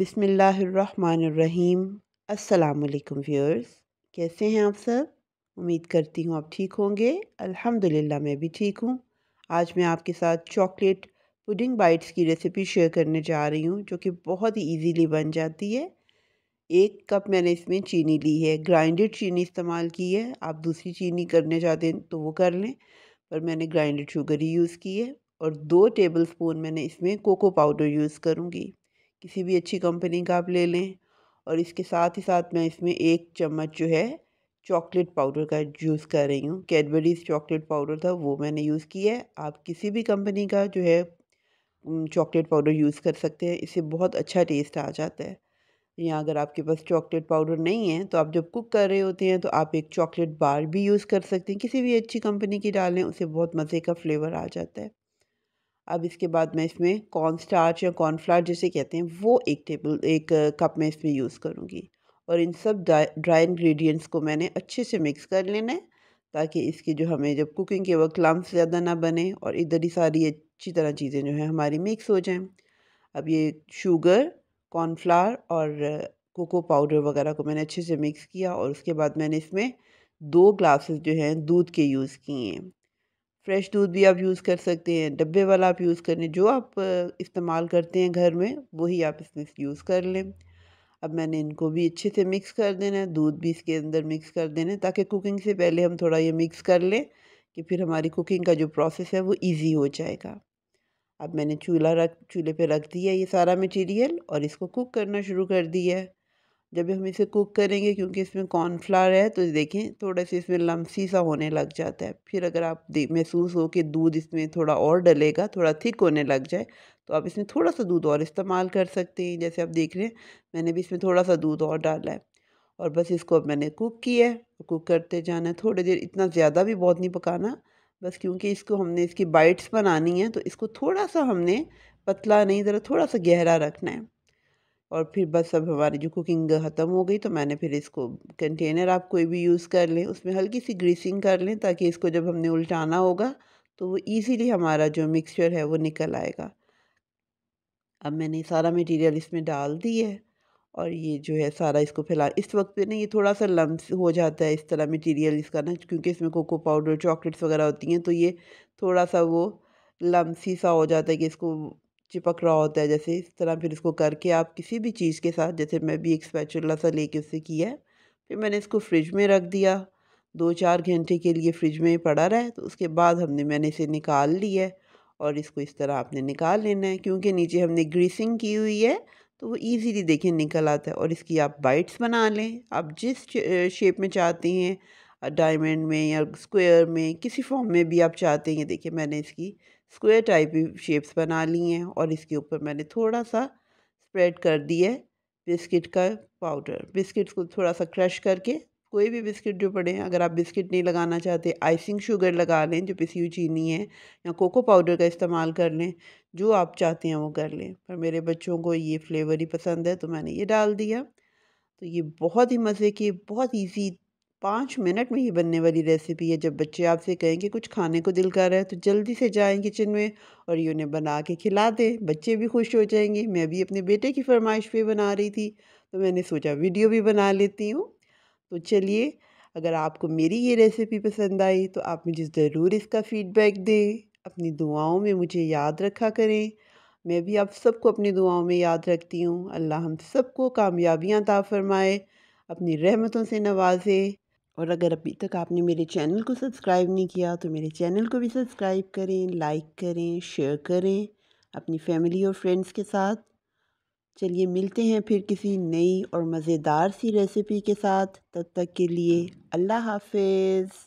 बिसमीम् अल्लाम व्यूअर्स कैसे हैं आप सब उम्मीद करती हूँ आप ठीक होंगे अल्हम्दुलिल्लाह मैं भी ठीक हूँ आज मैं आपके साथ चॉकलेट पुडिंग बाइट्स की रेसिपी शेयर करने जा रही हूँ जो कि बहुत ही इजीली बन जाती है एक कप मैंने इसमें चीनी ली है ग्राइंडेड चीनी इस्तेमाल की है आप दूसरी चीनी करने चाहते हैं तो वो कर लें पर मैंने ग्राइंडेड शुगर ही यूज़ की है और दो टेबल स्पून मैंने इसमें कोको पाउडर यूज़ करूँगी किसी भी अच्छी कंपनी का आप ले लें और इसके साथ ही साथ मैं इसमें एक चम्मच जो है चॉकलेट पाउडर का यूज़ कर रही हूँ कैडबरीज चॉकलेट पाउडर था वो मैंने यूज़ किया है आप किसी भी कंपनी का जो है चॉकलेट पाउडर यूज़ कर सकते हैं इससे बहुत अच्छा टेस्ट आ जाता है या अगर आपके पास चॉकलेट पाउडर नहीं है तो आप जब कुक कर रहे होते हैं तो आप एक चॉकलेट बार भी यूज़ कर सकते हैं किसी भी अच्छी कंपनी की डालें उसे बहुत मज़े का फ्लेवर आ जाता है अब इसके बाद मैं इसमें कॉर्न स्टार्च या कॉर्नफ्लावर जैसे जिसे कहते हैं वो एक टेबल एक कप में इसमें यूज़ करूँगी और इन सब ड्राई इंग्रेडिएंट्स को मैंने अच्छे से मिक्स कर लेना है ताकि इसकी जो हमें जब कुकिंग के वक्त लम्स ज़्यादा ना बने और इधर ही सारी अच्छी तरह चीज़ें जो हैं हमारी मिक्स हो जाएं अब ये शुगर कॉर्नफ्लावर और कोको पाउडर वगैरह को मैंने अच्छे से मिक्स किया और उसके बाद मैंने इसमें दो ग्लासेस जो हैं दूध के यूज़ किए हैं फ्रेश दूध भी आप यूज़ कर सकते हैं डब्बे वाला आप यूज़ करें जो आप इस्तेमाल करते हैं घर में वही आप इसमें यूज़ कर लें अब मैंने इनको भी अच्छे से मिक्स कर देना है दूध भी इसके अंदर मिक्स कर देना है ताकि कुकिंग से पहले हम थोड़ा ये मिक्स कर लें कि फिर हमारी कुकिंग का जो प्रोसेस है वो इजी हो जाएगा अब मैंने चूल्हा रख चूल्हे पे रख दिया ये सारा मटेरियल और इसको कुक करना शुरू कर दिया है जब हम इसे कुक करेंगे क्योंकि इसमें कॉर्नफ्लावर है तो देखें थोड़ा सा इसमें लम्सी सा होने लग जाता है फिर अगर आप महसूस हो कि दूध इसमें थोड़ा और डलेगा थोड़ा थिक होने लग जाए तो आप इसमें थोड़ा सा दूध और इस्तेमाल कर सकते हैं जैसे आप देख रहे हैं मैंने भी इसमें थोड़ा सा दूध और डाला है और बस इसको अब मैंने कुक किया है कुक करते जाना है थोड़ी देर इतना ज़्यादा भी बहुत नहीं पकाना बस क्योंकि इसको हमने इसकी बाइट्स बनानी है तो इसको थोड़ा सा हमने पतला नहीं ज़रा थोड़ा सा गहरा रखना है और फिर बस अब हमारी जो कुकिंग ख़त्म हो गई तो मैंने फिर इसको कंटेनर आप कोई भी यूज़ कर लें उसमें हल्की सी ग्रीसिंग कर लें ताकि इसको जब हमने उल्टाना होगा तो वो ईज़िली हमारा जो मिक्सचर है वो निकल आएगा अब मैंने सारा मटेरियल इसमें डाल दी है और ये जो है सारा इसको फैला इस वक्त पे ना ये थोड़ा सा लम्स हो जाता है इस तरह मटेरियल इसका ना क्योंकि इसमें कोको पाउडर चॉकलेट्स वगैरह होती हैं तो ये थोड़ा सा वो ही सा हो जाता है कि इसको चिपक रहा होता है जैसे इस तरह फिर इसको करके आप किसी भी चीज़ के साथ जैसे मैं भी एक स्पैचुला सा लेके उससे किया है फिर मैंने इसको फ्रिज में रख दिया दो चार घंटे के लिए फ्रिज में पड़ा रहा है तो उसके बाद हमने मैंने इसे निकाल लिया है और इसको इस तरह आपने निकाल लेना है क्योंकि नीचे हमने ग्रीसिंग की हुई है तो वो ईज़िली देखिए निकल आता है और इसकी आप बाइट्स बना लें आप जिस शेप में चाहते हैं डायमंड में या स्क्वायर में किसी फॉर्म में भी आप चाहते हैं देखिए मैंने इसकी स्क्वायर टाइप शेप्स बना ली हैं और इसके ऊपर मैंने थोड़ा सा स्प्रेड कर दिया है बिस्किट का पाउडर बिस्किट्स को थोड़ा सा क्रश करके कोई भी बिस्किट जो पड़े अगर आप बिस्किट नहीं लगाना चाहते आइसिंग शुगर लगा लें जो पिसी हुई चीनी है या कोको पाउडर का इस्तेमाल कर लें जो आप चाहते हैं वो कर लें पर मेरे बच्चों को ये फ्लेवर ही पसंद है तो मैंने ये डाल दिया तो ये बहुत ही मज़े की बहुत इजी पाँच मिनट में ही बनने वाली रेसिपी है जब बच्चे आपसे कहें कि कुछ खाने को दिल कर रहा है तो जल्दी से जाएं किचन में और ये उन्हें बना के खिला दें बच्चे भी खुश हो जाएंगे मैं भी अपने बेटे की फरमाइश पे बना रही थी तो मैंने सोचा वीडियो भी बना लेती हूँ तो चलिए अगर आपको मेरी ये रेसिपी पसंद आई तो आप मुझे ज़रूर इसका फ़ीडबैक दें अपनी दुआओं में मुझे याद रखा करें मैं भी आप सबको अपनी दुआओं में याद रखती हूँ अल्लाह हम सबको कामयाबियाँ ता फरमाए अपनी रहमतों से नवाजे और अगर अभी तक आपने मेरे चैनल को सब्सक्राइब नहीं किया तो मेरे चैनल को भी सब्सक्राइब करें लाइक करें शेयर करें अपनी फैमिली और फ्रेंड्स के साथ चलिए मिलते हैं फिर किसी नई और मज़ेदार सी रेसिपी के साथ तब तक के लिए अल्लाह हाफिज़